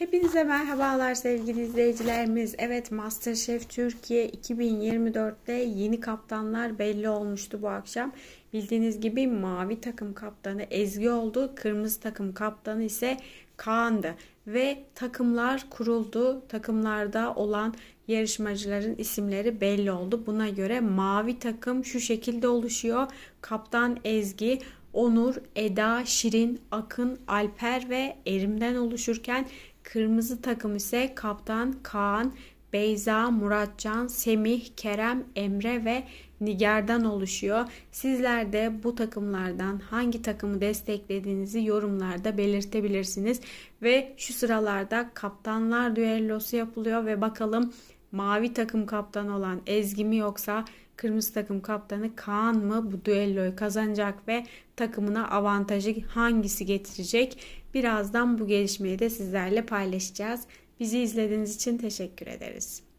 Hepinize merhabalar sevgili izleyicilerimiz. Evet Masterchef Türkiye 2024'te yeni kaptanlar belli olmuştu bu akşam. Bildiğiniz gibi mavi takım kaptanı Ezgi oldu. Kırmızı takım kaptanı ise Kaan'dı. Ve takımlar kuruldu. Takımlarda olan yarışmacıların isimleri belli oldu. Buna göre mavi takım şu şekilde oluşuyor. Kaptan Ezgi, Onur, Eda, Şirin, Akın, Alper ve Erim'den oluşurken Kırmızı takım ise Kaptan Kaan, Beyza, Muratcan, Semih, Kerem, Emre ve Niger'den oluşuyor. Sizler de bu takımlardan hangi takımı desteklediğinizi yorumlarda belirtebilirsiniz. Ve şu sıralarda kaptanlar düellosu yapılıyor ve bakalım mavi takım kaptanı olan Ezgi mi yoksa kırmızı takım kaptanı Kaan mı bu düelloyu kazanacak ve takımına avantajı hangisi getirecek? Birazdan bu gelişmeyi de sizlerle paylaşacağız. Bizi izlediğiniz için teşekkür ederiz.